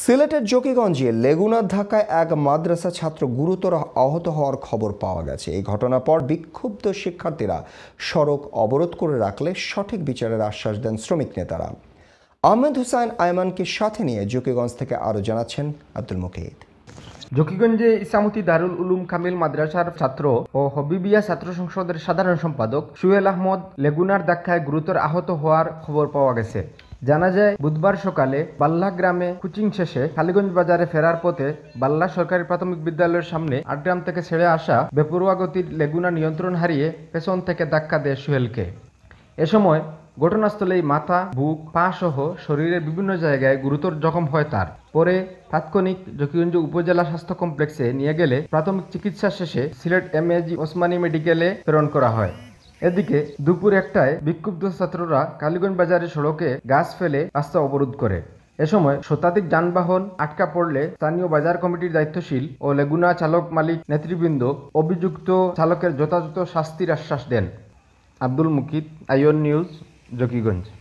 সিলেটের জকিগঞ্জে লেগুনার ধাক্কায় এক মাদ্রাসা ছাত্র গুরুতর আহত হওয়ার খবর পাওয়া গেছে এই ঘটনার পর বিক্ষুব্ধ শিক্ষার্থীরা সড়ক অবরোধ করে রাখলে সঠিক বিচারের আশ্বাস দেন শ্রমিক নেতারা আহমেদ হুসাইন আয়মানকে সাথে নিয়ে জকিগঞ্জ থেকে আরও জানাচ্ছেন আব্দুল মুকিদ জকিগঞ্জে ইসামতি দারুল উলুম কামিল মাদ্রাসার ছাত্র ও হবিবিয়া ছাত্র সংসদের সাধারণ সম্পাদক সুহেল আহমদ লেগুনার ধাক্কায় গুরুতর আহত হওয়ার খবর পাওয়া গেছে জানা যায় বুধবার সকালে বাল্লা গ্রামে কোচিং শেষে খালিগঞ্জ বাজারে ফেরার পথে বাল্লা সরকারি প্রাথমিক বিদ্যালয়ের সামনে আটগ্রাম থেকে ছেড়ে আসা বেপরুয়া গতির লেগুনা নিয়ন্ত্রণ হারিয়ে পেছন থেকে ধাক্কা দেয় সোহেলকে এ সময় ঘটনাস্থলেই মাথা বুক পা সহ শরীরের বিভিন্ন জায়গায় গুরুতর জখম হয় তার পরে তাৎক্ষণিক জকিগঞ্জ উপজেলা স্বাস্থ্য কমপ্লেক্সে নিয়ে গেলে প্রাথমিক চিকিৎসা শেষে সিলেট এমএজি ওসমানী মেডিকেলে প্রেরণ করা হয় এদিকে দুপুর একটায় বিক্ষুব্ধ ছাত্ররা কালীগঞ্জ বাজারের সড়কে গাছ ফেলে রাস্তা অবরোধ করে এ সময় শতাধিক যানবাহন আটকা পড়লে স্থানীয় বাজার কমিটির দায়িত্বশীল ও লেগুনা চালক মালিক নেতৃবৃন্দ অভিযুক্ত চালকের যথাযথ শাস্তির আশ্বাস দেন আব্দুল মুকিত আইয়ন নিউজ জকিগঞ্জ